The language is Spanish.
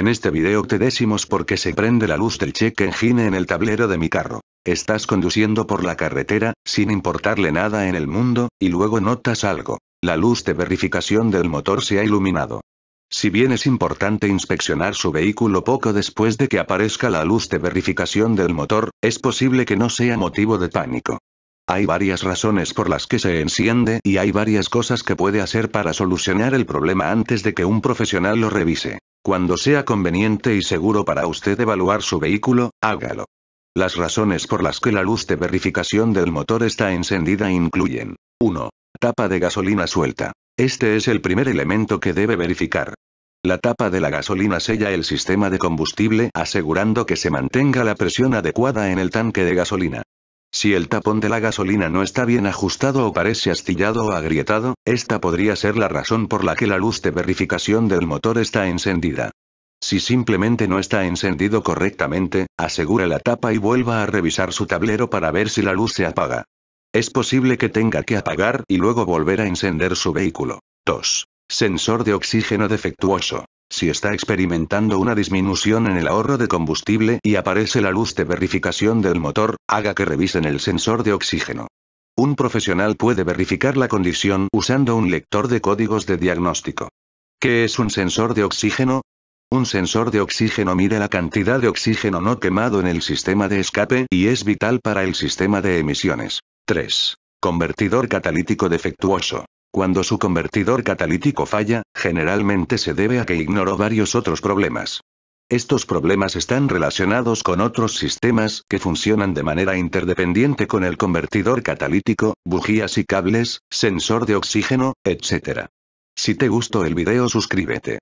En este video te decimos por qué se prende la luz del check engine en el tablero de mi carro. Estás conduciendo por la carretera, sin importarle nada en el mundo, y luego notas algo. La luz de verificación del motor se ha iluminado. Si bien es importante inspeccionar su vehículo poco después de que aparezca la luz de verificación del motor, es posible que no sea motivo de pánico. Hay varias razones por las que se enciende y hay varias cosas que puede hacer para solucionar el problema antes de que un profesional lo revise. Cuando sea conveniente y seguro para usted evaluar su vehículo, hágalo. Las razones por las que la luz de verificación del motor está encendida incluyen 1. Tapa de gasolina suelta. Este es el primer elemento que debe verificar. La tapa de la gasolina sella el sistema de combustible asegurando que se mantenga la presión adecuada en el tanque de gasolina. Si el tapón de la gasolina no está bien ajustado o parece astillado o agrietado, esta podría ser la razón por la que la luz de verificación del motor está encendida. Si simplemente no está encendido correctamente, asegura la tapa y vuelva a revisar su tablero para ver si la luz se apaga. Es posible que tenga que apagar y luego volver a encender su vehículo. 2. Sensor de oxígeno defectuoso. Si está experimentando una disminución en el ahorro de combustible y aparece la luz de verificación del motor, haga que revisen el sensor de oxígeno. Un profesional puede verificar la condición usando un lector de códigos de diagnóstico. ¿Qué es un sensor de oxígeno? Un sensor de oxígeno mide la cantidad de oxígeno no quemado en el sistema de escape y es vital para el sistema de emisiones. 3. Convertidor catalítico defectuoso. Cuando su convertidor catalítico falla, generalmente se debe a que ignoró varios otros problemas. Estos problemas están relacionados con otros sistemas que funcionan de manera interdependiente con el convertidor catalítico, bujías y cables, sensor de oxígeno, etc. Si te gustó el video suscríbete.